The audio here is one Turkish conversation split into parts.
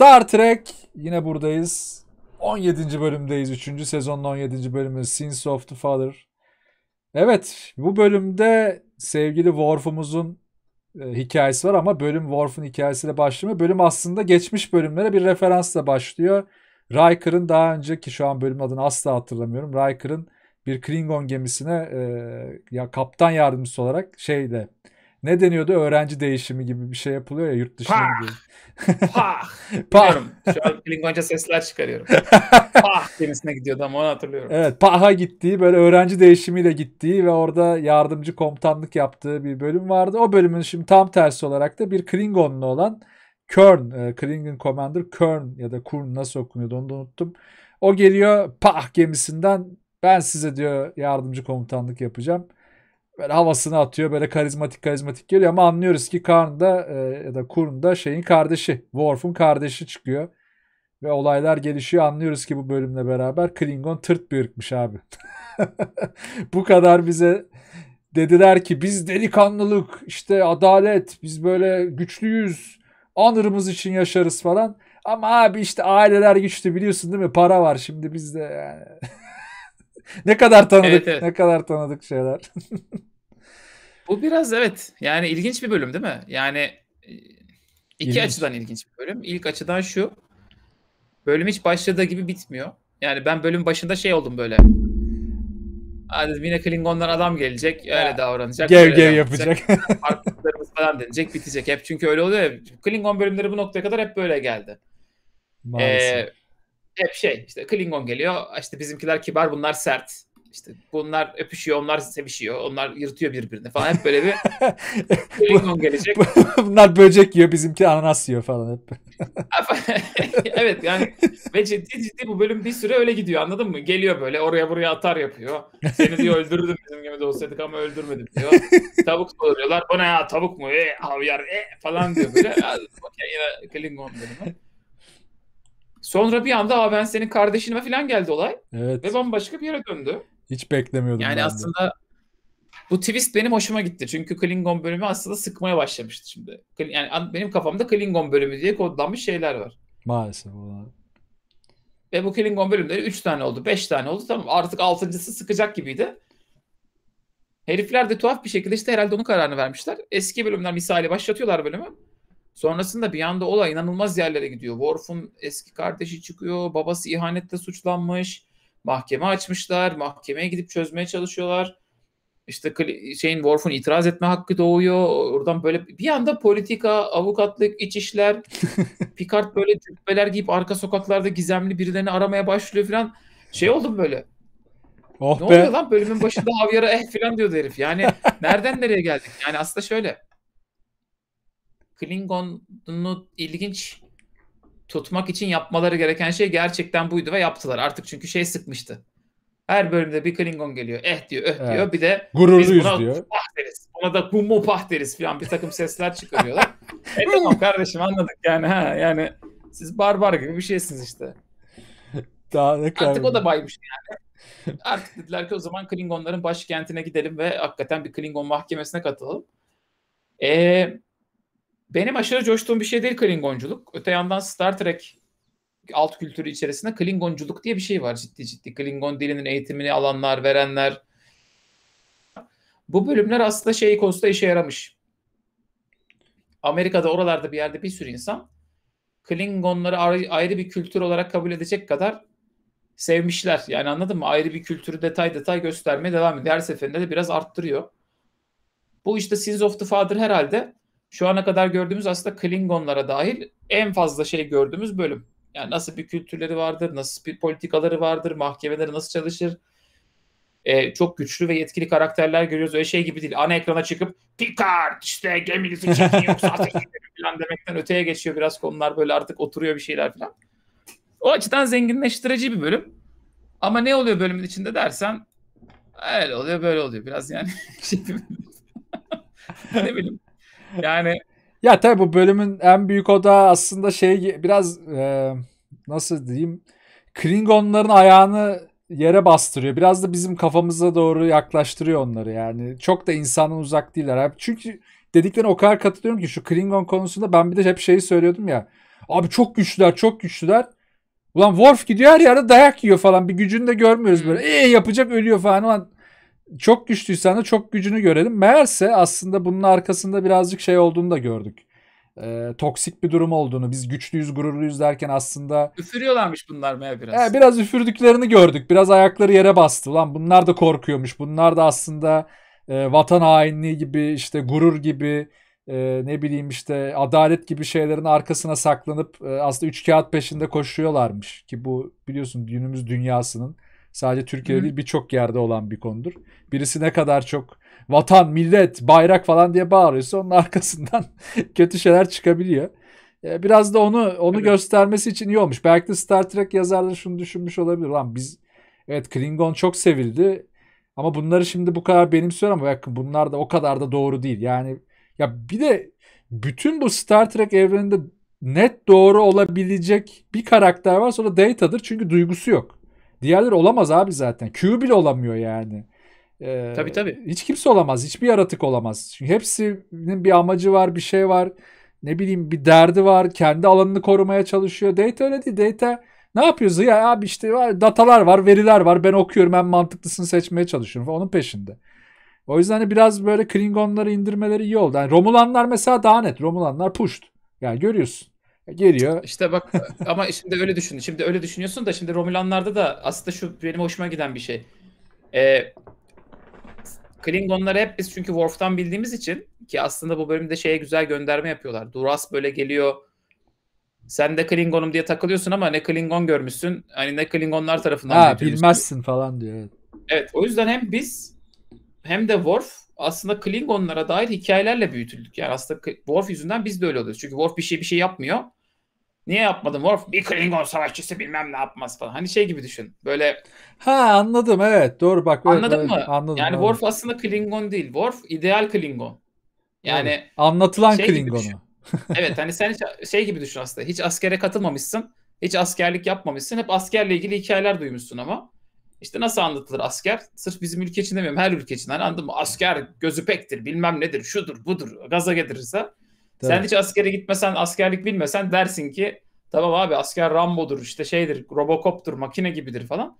Star Trek yine buradayız. 17. bölümdeyiz. 3. sezonun 17. bölümü Sins of the Father. Evet bu bölümde sevgili Worf'umuzun e, hikayesi var ama bölüm Worf'un hikayesiyle başlıyor. Bölüm aslında geçmiş bölümlere bir referansla başlıyor. Riker'ın daha önceki şu an bölüm adını asla hatırlamıyorum. Riker'ın bir Klingon gemisine e, ya kaptan yardımcısı olarak şeyde ne deniyordu? Öğrenci değişimi gibi bir şey yapılıyor ya yurt dışına Pah! gidiyor. Pah! Pah! Şu an klingonca sesler çıkarıyorum. Pah! Denizine gidiyordu ama onu hatırlıyorum. Evet. Pah'a gittiği böyle öğrenci değişimiyle gittiği ve orada yardımcı komutanlık yaptığı bir bölüm vardı. O bölümün şimdi tam tersi olarak da bir Klingonlu olan Kern, e, Klingon Commander Kern ya da Kurn nasıl okunuyordu onu da unuttum. O geliyor Pah gemisinden ben size diyor yardımcı komutanlık yapacağım böyle havasını atıyor. Böyle karizmatik karizmatik geliyor ama anlıyoruz ki karn'da e, ya da Kurn da şeyin kardeşi. Worf'un kardeşi çıkıyor. Ve olaylar gelişiyor. Anlıyoruz ki bu bölümle beraber Klingon tırt bir ırkmış abi. bu kadar bize dediler ki biz delikanlılık, işte adalet, biz böyle güçlüyüz. Anırımız için yaşarız falan. Ama abi işte aileler güçlü biliyorsun değil mi? Para var şimdi bizde yani. ne kadar tanıdık, evet, evet. ne kadar tanıdık şeyler. Bu biraz evet yani ilginç bir bölüm değil mi? Yani e, iki ilginç. açıdan ilginç bir bölüm. İlk açıdan şu. Bölüm hiç başladığı gibi bitmiyor. Yani ben bölüm başında şey oldum böyle. Aa dedim yine Klingon'dan adam gelecek. Öyle ya, davranacak. Gev öyle gev yapacak. Farklılıklarımız falan denecek. Bitecek. Hep çünkü öyle oluyor ya. Klingon bölümleri bu noktaya kadar hep böyle geldi. Ee, Maalesef. Ee, hep şey işte Klingon geliyor. işte bizimkiler kibar bunlar sert. işte bunlar öpüşüyor, onlar sevişiyor, onlar yırtıyor birbirini falan. Hep böyle bir Klingon gelecek. bunlar böcek yiyor, bizimki ananas yiyor falan hep. evet yani ve ciddi ciddi bu bölüm bir süre öyle gidiyor anladın mı? Geliyor böyle oraya buraya atar yapıyor. Seni diyor öldürdüm bizim gemide olsaydık ama öldürmedim diyor. Tavuk soruyorlar. O ne ya tavuk mu? E, havyar e falan diyor böyle. Okey yine Klingon bölümü. Sonra bir anda Aa, ben senin kardeşinime falan geldi olay. Evet. Ve bambaşka bir yere döndü. Hiç beklemiyordum. Yani aslında de. bu twist benim hoşuma gitti. Çünkü Klingon bölümü aslında sıkmaya başlamıştı şimdi. Yani benim kafamda Klingon bölümü diye kodlanmış şeyler var. Maalesef. Olan. Ve bu Klingon bölümleri 3 tane oldu, 5 tane oldu. Tamam artık 6.sı sıkacak gibiydi. Herifler de tuhaf bir şekilde işte herhalde onun kararını vermişler. Eski bölümler misali başlatıyorlar bölümü. Sonrasında bir anda olay inanılmaz yerlere gidiyor. Worf'un eski kardeşi çıkıyor. Babası ihanette suçlanmış. Mahkeme açmışlar. Mahkemeye gidip çözmeye çalışıyorlar. İşte şeyin Worf'un itiraz etme hakkı doğuyor. Oradan böyle bir anda politika, avukatlık, iç işler. Picard böyle cübbeler giyip arka sokaklarda gizemli birilerini aramaya başlıyor falan. Şey oldum böyle. Oh ne be. oluyor lan bölümün başında Havyar'a eh falan diyordu herif. Yani nereden nereye geldik? Yani aslında şöyle Klingon'u ilginç tutmak için yapmaları gereken şey gerçekten buydu ve yaptılar. Artık çünkü şey sıkmıştı. Her bölümde bir Klingon geliyor. Eh diyor, öh evet. Bir de Gururluyuz biz diyor. pah deriz. Ona da bu mu pah deriz falan bir takım sesler çıkarıyorlar. e tamam kardeşim anladık yani ha yani siz barbar gibi bir şeysiniz işte. Daha ne kadar... Artık o da baymış yani. Artık dediler ki o zaman Klingonların başkentine gidelim ve hakikaten bir Klingon mahkemesine katılalım. Eee benim aşırı coştuğum bir şey değil Klingonculuk. Öte yandan Star Trek alt kültürü içerisinde Klingonculuk diye bir şey var ciddi ciddi. Klingon dilinin eğitimini alanlar, verenler. Bu bölümler aslında şey konusunda işe yaramış. Amerika'da oralarda bir yerde bir sürü insan Klingonları ayrı bir kültür olarak kabul edecek kadar sevmişler. Yani anladın mı? Ayrı bir kültürü detay detay göstermeye devam ediyor. Her seferinde de biraz arttırıyor. Bu işte Sins of the Father herhalde şu ana kadar gördüğümüz aslında Klingonlara dahil en fazla şey gördüğümüz bölüm. Yani nasıl bir kültürleri vardır, nasıl bir politikaları vardır, mahkemeleri nasıl çalışır. Ee, çok güçlü ve yetkili karakterler görüyoruz. Öyle şey gibi değil. Ana ekrana çıkıp Picard işte geminizi çekin yoksa falan demekten öteye geçiyor. Biraz konular böyle artık oturuyor bir şeyler falan. O açıdan zenginleştirici bir bölüm. Ama ne oluyor bölümün içinde dersen öyle oluyor böyle oluyor. Biraz yani şey- ne bileyim yani ya tabii bu bölümün en büyük odağı aslında şey biraz e, nasıl diyeyim Klingonların ayağını yere bastırıyor. Biraz da bizim kafamıza doğru yaklaştırıyor onları yani. Çok da insanın uzak değiller abi. Çünkü dediklerine o kadar katılıyorum ki şu Klingon konusunda ben bir de hep şeyi söylüyordum ya. Abi çok güçlüler çok güçlüler. Ulan Worf gidiyor her yerde dayak yiyor falan. Bir gücünü de görmüyoruz böyle. Eee yapacak ölüyor falan. Ulan çok güçlüysen de çok gücünü görelim. Meğerse aslında bunun arkasında birazcık şey olduğunu da gördük. E, toksik bir durum olduğunu. Biz güçlüyüz, gururluyuz derken aslında... Üfürüyorlarmış bunlar mı biraz? E, biraz üfürdüklerini gördük. Biraz ayakları yere bastı. Ulan bunlar da korkuyormuş. Bunlar da aslında e, vatan hainliği gibi, işte gurur gibi, e, ne bileyim işte adalet gibi şeylerin arkasına saklanıp e, aslında üç kağıt peşinde koşuyorlarmış. Ki bu biliyorsun günümüz dünyasının Sadece Türkiye'de değil birçok yerde olan bir konudur. Birisi ne kadar çok vatan, millet, bayrak falan diye bağırıyorsa onun arkasından kötü şeyler çıkabiliyor. E, biraz da onu onu evet. göstermesi için iyi olmuş. Belki de Star Trek yazarları şunu düşünmüş olabilir. Lan biz evet Klingon çok sevildi ama bunları şimdi bu kadar benimsiyorum ama bakın bunlar da o kadar da doğru değil. Yani ya bir de bütün bu Star Trek evreninde net doğru olabilecek bir karakter var sonra Data'dır çünkü duygusu yok. Diğerleri olamaz abi zaten. Q bile olamıyor yani. Ee, tabii tabii. Hiç kimse olamaz. Hiçbir yaratık olamaz. Çünkü hepsinin bir amacı var, bir şey var. Ne bileyim bir derdi var. Kendi alanını korumaya çalışıyor. Data öyle değil. Data ne yapıyor ziya abi işte var, datalar var, veriler var. Ben okuyorum ben mantıklısını seçmeye çalışıyorum Onun peşinde. O yüzden hani biraz böyle Klingonları indirmeleri iyi oldu. Yani Romulanlar mesela daha net. Romulanlar pushed. Yani görüyorsun. Geliyor. İşte bak ama şimdi öyle düşün. Şimdi öyle düşünüyorsun da şimdi Romulanlarda da aslında şu benim hoşuma giden bir şey. Ee, Klingonları hep biz çünkü Worf'tan bildiğimiz için ki aslında bu bölümde şeye güzel gönderme yapıyorlar. Duras böyle geliyor. Sen de Klingon'um diye takılıyorsun ama ne Klingon görmüşsün. Hani ne Klingonlar tarafından. Ha bilmezsin falan diyor. Evet. o yüzden hem biz hem de Worf aslında Klingonlara dair hikayelerle büyütüldük. Yani aslında Worf yüzünden biz de öyle oluyoruz. Çünkü Worf bir şey bir şey yapmıyor. Niye yapmadım Worf? Bir Klingon savaşçısı bilmem ne yapmaz falan. Hani şey gibi düşün. Böyle Ha anladım evet. Doğru bak. Evet, Anladın evet, mı? Anladım. Yani Worf aslında Klingon değil. Worf ideal Klingon. Yani evet. anlatılan şey Klingon'u. evet hani sen hiç şey gibi düşün aslında. Hiç askere katılmamışsın. Hiç askerlik yapmamışsın. Hep askerle ilgili hikayeler duymuşsun ama. İşte nasıl anlatılır asker? Sırf bizim ülke için demiyorum. Her ülke için. Hani anladın mı? Asker gözü pektir. Bilmem nedir. Şudur budur. Gaza getirirse. Tabii. Sen hiç askere gitmesen, askerlik bilmesen dersin ki tamam abi asker Rambo'dur işte şeydir, Robocop'tur, makine gibidir falan.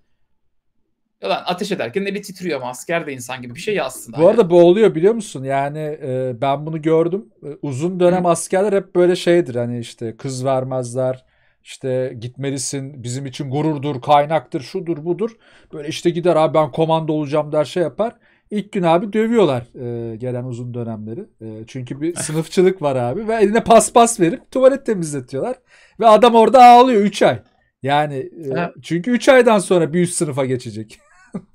Yalan ateş ederken eli titriyor ama asker de insan gibi bir şey aslında. Bu yani. arada bu oluyor biliyor musun? Yani e, ben bunu gördüm. E, uzun dönem Hı. askerler hep böyle şeydir. Hani işte kız vermezler. İşte gitmelisin bizim için gururdur, kaynaktır, şudur budur. Böyle işte gider abi ben komando olacağım der şey yapar. İlk gün abi dövüyorlar e, gelen uzun dönemleri. E, çünkü bir sınıfçılık var abi ve eline paspas verip tuvalet temizletiyorlar. Ve adam orada ağlıyor 3 ay. Yani e, çünkü 3 aydan sonra bir üst sınıfa geçecek.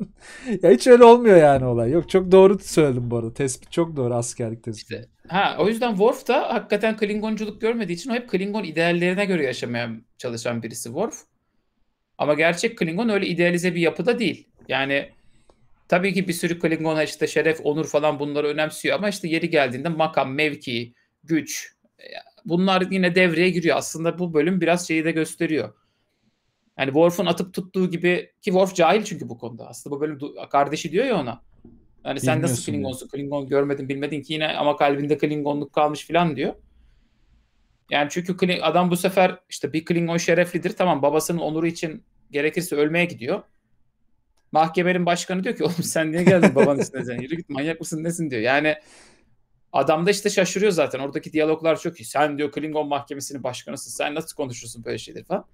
ya hiç öyle olmuyor yani olay. Yok çok doğru söyledim bu arada. Tespit çok doğru askerlik tespiti. İşte, ha o yüzden Worf da hakikaten Klingonculuk görmediği için o hep Klingon ideallerine göre yaşamaya çalışan birisi Worf. Ama gerçek Klingon öyle idealize bir yapıda değil. Yani Tabii ki bir sürü Klingon işte şeref, onur falan bunları önemsiyor ama işte yeri geldiğinde makam, mevki, güç e, bunlar yine devreye giriyor. Aslında bu bölüm biraz şeyi de gösteriyor. Yani Worf'un atıp tuttuğu gibi ki Worf cahil çünkü bu konuda. Aslında bu bölüm kardeşi diyor ya ona. Yani sen nasıl Klingon'sun? Klingon görmedin bilmedin ki yine ama kalbinde Klingonluk kalmış falan diyor. Yani çünkü adam bu sefer işte bir Klingon şereflidir. Tamam babasının onuru için gerekirse ölmeye gidiyor. Mahkemenin başkanı diyor ki oğlum sen niye geldin baban üstüne sen yürü git manyak mısın nesin diyor. Yani adam da işte şaşırıyor zaten oradaki diyaloglar çok iyi. Sen diyor Klingon mahkemesinin başkanısın sen nasıl konuşursun böyle şeyleri falan.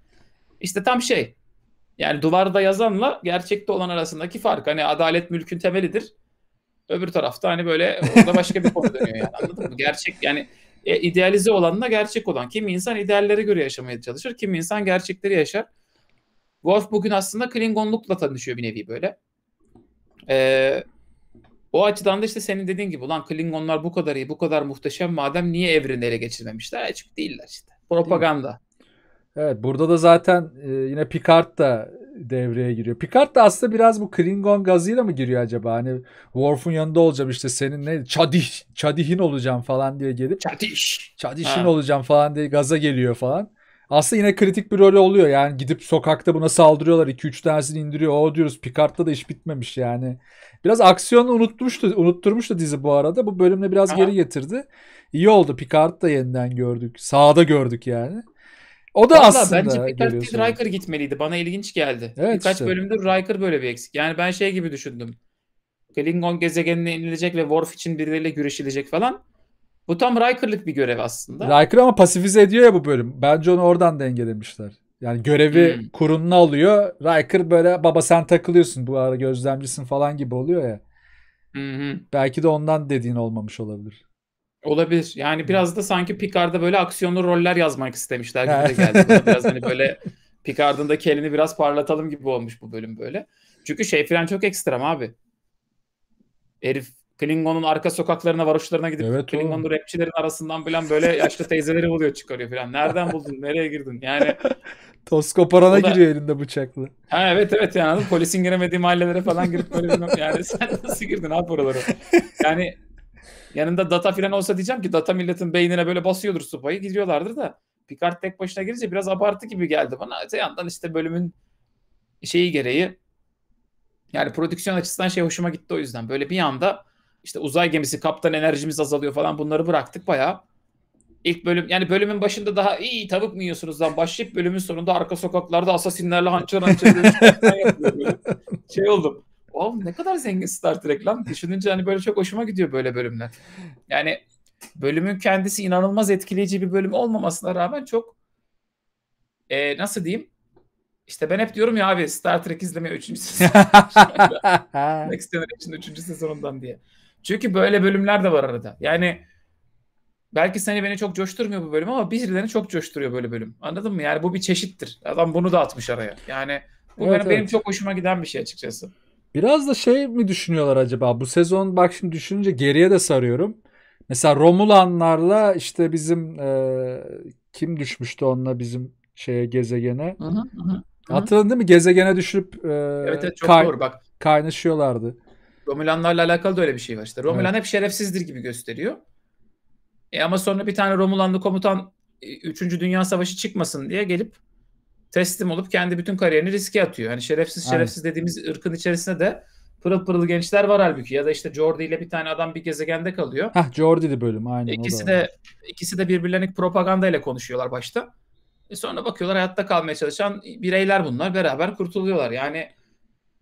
İşte tam şey yani duvarda yazanla gerçekte olan arasındaki fark. Hani adalet mülkün temelidir. Öbür tarafta hani böyle orada başka bir konu dönüyor yani anladın mı? Gerçek yani e, idealize olanla gerçek olan. kim insan ideallere göre yaşamaya çalışır, kim insan gerçekleri yaşar. Worf bugün aslında Klingonlukla tanışıyor bir nevi böyle. Ee, o açıdan da işte senin dediğin gibi ulan Klingonlar bu kadar iyi, bu kadar muhteşem madem niye evreni ele geçirmemişler? E değiller işte. Propaganda. Değil evet burada da zaten e, yine Picard da devreye giriyor. Picard da aslında biraz bu Klingon gazıyla mı giriyor acaba? Hani Worf'un yanında olacağım işte senin ne çadih, çadihin olacağım falan diye gelip çadiş, çadişin olacağım falan diye gaza geliyor falan aslında yine kritik bir rolü oluyor. Yani gidip sokakta buna saldırıyorlar. 2-3 tanesini indiriyor. O diyoruz Picard'da da iş bitmemiş yani. Biraz aksiyonu unutmuştu, unutturmuştu dizi bu arada. Bu bölümle biraz Aha. geri getirdi. İyi oldu. Picard da yeniden gördük. Sağda gördük yani. O da Vallahi aslında bence Picard değil Riker gitmeliydi. Bana ilginç geldi. Evet Birkaç işte. bölümdür Riker böyle bir eksik. Yani ben şey gibi düşündüm. Klingon gezegenine inilecek ve Worf için birileriyle güreşilecek falan. Bu tam Riker'lık bir görev aslında. Riker ama pasifize ediyor ya bu bölüm. Bence onu oradan dengelemişler. Yani görevi hmm. kurununa alıyor. Riker böyle baba sen takılıyorsun bu ara gözlemcisin falan gibi oluyor ya. hı Belki de ondan dediğin olmamış olabilir. Olabilir. Yani biraz da sanki Picard'a böyle aksiyonlu roller yazmak istemişler gibi de geldi. biraz hani böyle Picard'ın da kelini biraz parlatalım gibi olmuş bu bölüm böyle. Çünkü şey falan çok ekstrem abi. Herif Klingon'un arka sokaklarına, varoşlarına gidip evet, Klingon'un rapçilerin arasından falan böyle yaşlı teyzeleri buluyor çıkarıyor falan. Nereden buldun? nereye girdin? Yani Tosko parana da... giriyor elinde bıçakla. Ha, evet evet yani polisin giremediği mahallelere falan girip böyle bilmem. Yani sen nasıl girdin abi oralara? Yani yanında data falan olsa diyeceğim ki data milletin beynine böyle basıyordur supayı gidiyorlardır da. Picard tek başına girince biraz abartı gibi geldi bana. Öte yandan işte bölümün şeyi gereği yani prodüksiyon açısından şey hoşuma gitti o yüzden. Böyle bir anda işte uzay gemisi kaptan enerjimiz azalıyor falan bunları bıraktık bayağı. İlk bölüm yani bölümün başında daha iyi tavuk mu yiyorsunuz lan başlayıp bölümün sonunda arka sokaklarda asasinlerle hançer hançer şey oldum. Oğlum ne kadar zengin Star Trek lan. Düşününce hani böyle çok hoşuma gidiyor böyle bölümler. Yani bölümün kendisi inanılmaz etkileyici bir bölüm olmamasına rağmen çok e, nasıl diyeyim işte ben hep diyorum ya abi Star Trek izlemeye 3. sezon. Next Generation 3. sezonundan diye. Çünkü böyle bölümler de var arada. Yani belki seni beni çok coşturmuyor bu bölüm ama birilerini çok coşturuyor böyle bölüm. Anladın mı? Yani bu bir çeşittir. Adam bunu da atmış araya. Yani bu evet, benim, evet. benim çok hoşuma giden bir şey açıkçası. Biraz da şey mi düşünüyorlar acaba? Bu sezon bak şimdi düşününce geriye de sarıyorum. Mesela Romulanlarla işte bizim e, kim düşmüştü onunla bizim şeye gezegene. Hı hı, hı. Hatırladın değil mi? Gezegene düşürüp e, evet, evet, çok kay- doğru. Bak, kaynaşıyorlardı. Romulanlarla alakalı da öyle bir şey var işte. Romulan evet. hep şerefsizdir gibi gösteriyor. E ama sonra bir tane Romulanlı komutan 3. E, Dünya Savaşı çıkmasın diye gelip teslim olup kendi bütün kariyerini riske atıyor. Hani şerefsiz şerefsiz Aynen. dediğimiz ırkın içerisinde de pırıl pırıl gençler var halbuki. Ya da işte Jordi ile bir tane adam bir gezegende kalıyor. Hah Jordi'li bölüm aynen. E, ikisi de ikisi de birbirlerini propaganda ile konuşuyorlar başta. E sonra bakıyorlar hayatta kalmaya çalışan bireyler bunlar. Beraber kurtuluyorlar. Yani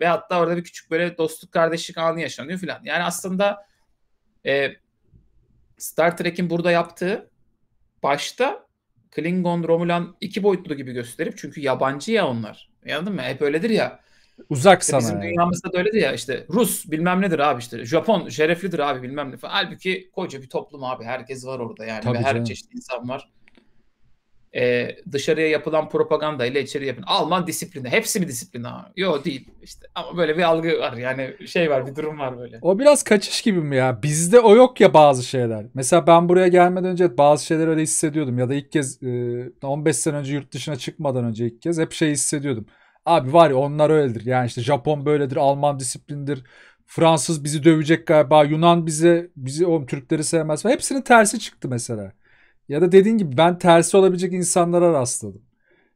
ve hatta orada bir küçük böyle dostluk kardeşlik anı yaşanıyor falan Yani aslında e, Star Trek'in burada yaptığı başta Klingon, Romulan iki boyutlu gibi gösterip çünkü yabancı ya onlar. Anladın mı? Hep öyledir ya. Uzak işte sana. Bizim yani. dünyamızda da öyledir ya işte Rus bilmem nedir abi işte Japon şereflidir abi bilmem ne falan. Halbuki koca bir toplum abi herkes var orada yani Tabii ve her çeşit insan var e, dışarıya yapılan propaganda ile içeri yapın. Alman disiplini. Hepsi mi disiplin ha? Yok değil. İşte ama böyle bir algı var. Yani şey var, bir durum var böyle. O biraz kaçış gibi mi ya? Bizde o yok ya bazı şeyler. Mesela ben buraya gelmeden önce bazı şeyler öyle hissediyordum ya da ilk kez e, 15 sene önce yurt dışına çıkmadan önce ilk kez hep şey hissediyordum. Abi var ya onlar öyledir. Yani işte Japon böyledir, Alman disiplindir. Fransız bizi dövecek galiba. Yunan bize bizi o Türkleri sevmez. Hepsinin tersi çıktı mesela. Ya da dediğin gibi ben tersi olabilecek insanlara rastladım.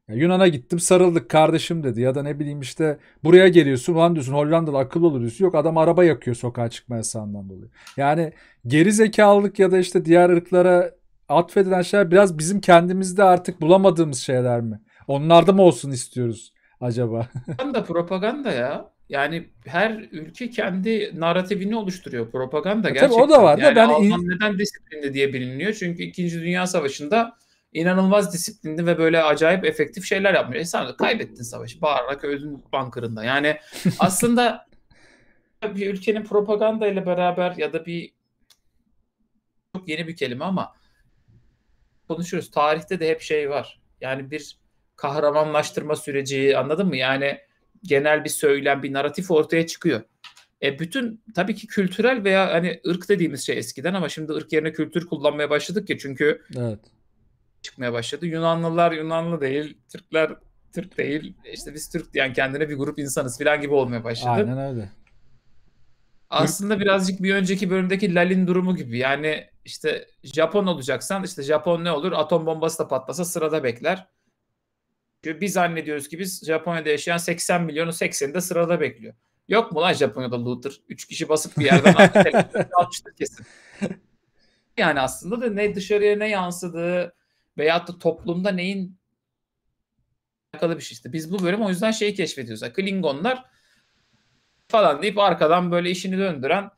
Ya Yunan'a gittim sarıldık kardeşim dedi. Ya da ne bileyim işte buraya geliyorsun lan diyorsun Hollandalı akıllı olur diyorsun. Yok adam araba yakıyor sokağa çıkma yasağından dolayı. Yani geri zekalılık ya da işte diğer ırklara atfedilen şeyler biraz bizim kendimizde artık bulamadığımız şeyler mi? Onlarda mı olsun istiyoruz acaba? propaganda propaganda ya yani her ülke kendi narratifini oluşturuyor. Propaganda gerçekten. Tabii o da var yani ben Alman neden disiplinli diye biliniyor Çünkü 2. Dünya Savaşı'nda inanılmaz disiplinli ve böyle acayip efektif şeyler yapmıyor. İnsan e, kaybettin savaşı bağırarak öldün bankırında. Yani aslında bir ülkenin propaganda ile beraber ya da bir çok yeni bir kelime ama konuşuyoruz. Tarihte de hep şey var. Yani bir kahramanlaştırma süreci anladın mı? Yani genel bir söylem, bir naratif ortaya çıkıyor. E bütün tabii ki kültürel veya hani ırk dediğimiz şey eskiden ama şimdi ırk yerine kültür kullanmaya başladık ya çünkü evet. çıkmaya başladı. Yunanlılar Yunanlı değil, Türkler Türk değil. İşte biz Türk diyen yani kendine bir grup insanız falan gibi olmaya başladı. Aynen öyle. Aslında birazcık bir önceki bölümdeki Lalin durumu gibi. Yani işte Japon olacaksan işte Japon ne olur? Atom bombası da patlasa sırada bekler bekliyor. Biz zannediyoruz ki biz Japonya'da yaşayan 80 milyonu 80'i de sırada bekliyor. Yok mu lan Japonya'da looter? 3 kişi basıp bir yerden almıştır kesin. Yani aslında da ne dışarıya ne yansıdığı veyahut da toplumda neyin alakalı bir şey işte. Biz bu bölüm o yüzden şeyi keşfediyoruz. Yani Klingonlar falan deyip arkadan böyle işini döndüren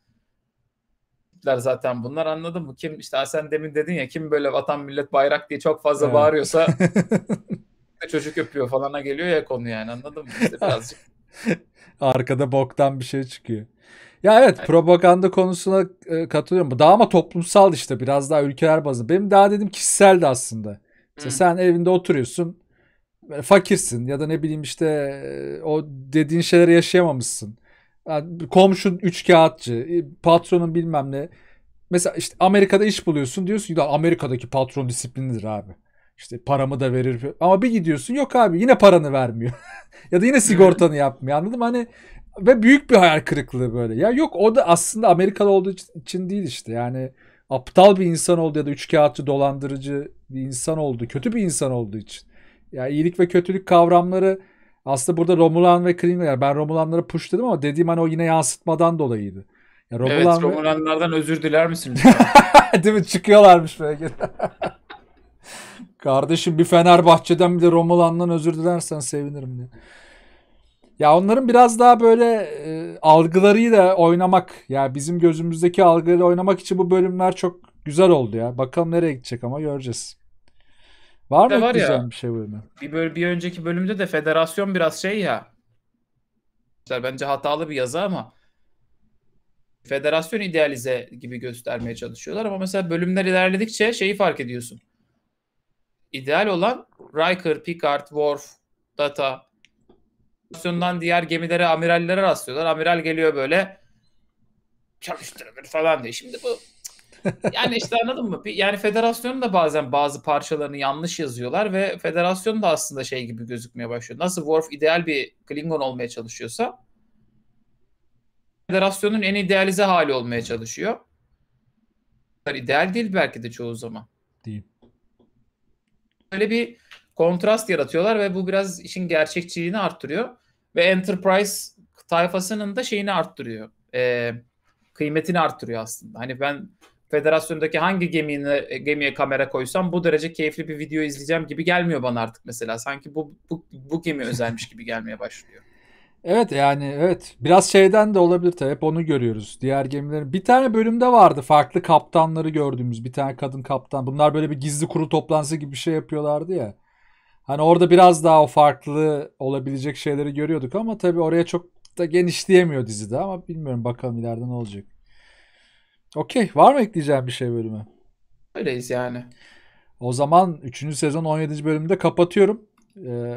zaten bunlar anladın mı? Kim işte sen demin dedin ya kim böyle vatan millet bayrak diye çok fazla evet. bağırıyorsa çocuk öpüyor falana geliyor ya konu yani anladın mı? İşte birazcık. Arkada boktan bir şey çıkıyor. Ya evet propaganda konusuna e, katılıyorum. Daha ama toplumsal işte biraz daha ülkeler bazlı. Benim daha dedim kişisel de aslında. Mesela sen evinde oturuyorsun. E, fakirsin ya da ne bileyim işte e, o dediğin şeyleri yaşayamamışsın. Yani komşun üç kağıtçı, e, patronun bilmem ne. Mesela işte Amerika'da iş buluyorsun diyorsun ki Amerika'daki patron disiplinidir abi. İşte paramı da verir. Ama bir gidiyorsun yok abi yine paranı vermiyor. ya da yine sigortanı yapmıyor anladın mı? Hani ve büyük bir hayal kırıklığı böyle. Ya yok o da aslında Amerikalı olduğu için değil işte. Yani aptal bir insan oldu ya da üç üçkağıtçı dolandırıcı bir insan oldu. Kötü bir insan olduğu için. Ya yani iyilik ve kötülük kavramları aslında burada Romulan ve Klingon. Yani ben Romulanları push dedim ama dediğim hani o yine yansıtmadan dolayıydı. Ya Romulan evet ve... Romulanlardan özür diler misin? değil mi? Çıkıyorlarmış böyle. Kardeşim bir Fenerbahçe'den bir de Romulan'dan özür dilersen sevinirim diye. Ya onların biraz daha böyle e, algılarıyla oynamak ya yani bizim gözümüzdeki algıları oynamak için bu bölümler çok güzel oldu ya. Bakalım nereye gidecek ama göreceğiz. Var mı var ya, bir şey bölümü? Bir, böyle, bir önceki bölümde de federasyon biraz şey ya. Bence hatalı bir yazı ama federasyon idealize gibi göstermeye çalışıyorlar ama mesela bölümler ilerledikçe şeyi fark ediyorsun ideal olan Riker, Picard, Worf, Data stasyondan diğer gemilere, amirallere rastlıyorlar. Amiral geliyor böyle çalıştırılır falan diye. Şimdi bu yani işte anladın mı? Yani federasyonun da bazen bazı parçalarını yanlış yazıyorlar ve federasyon da aslında şey gibi gözükmeye başlıyor. Nasıl Worf ideal bir Klingon olmaya çalışıyorsa federasyonun en idealize hali olmaya çalışıyor. İdeal değil belki de çoğu zaman böyle bir kontrast yaratıyorlar ve bu biraz işin gerçekçiliğini arttırıyor. Ve Enterprise tayfasının da şeyini arttırıyor. E, kıymetini arttırıyor aslında. Hani ben federasyondaki hangi gemine, gemiye kamera koysam bu derece keyifli bir video izleyeceğim gibi gelmiyor bana artık mesela. Sanki bu, bu, bu gemi özelmiş gibi gelmeye başlıyor. Evet yani evet biraz şeyden de olabilir tabii hep onu görüyoruz diğer gemilerin. Bir tane bölümde vardı farklı kaptanları gördüğümüz bir tane kadın kaptan. Bunlar böyle bir gizli kuru toplantısı gibi bir şey yapıyorlardı ya. Hani orada biraz daha o farklı olabilecek şeyleri görüyorduk ama tabii oraya çok da genişleyemiyor dizide ama bilmiyorum bakalım ileride ne olacak. Okey var mı ekleyeceğim bir şey bölüme? Öyleyiz yani. O zaman 3. sezon 17. bölümde kapatıyorum.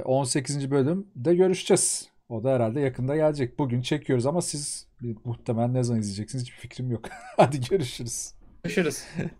18. Ee, bölümde görüşeceğiz. O da herhalde yakında gelecek. Bugün çekiyoruz ama siz muhtemelen ne zaman izleyeceksiniz hiçbir fikrim yok. Hadi görüşürüz. Görüşürüz.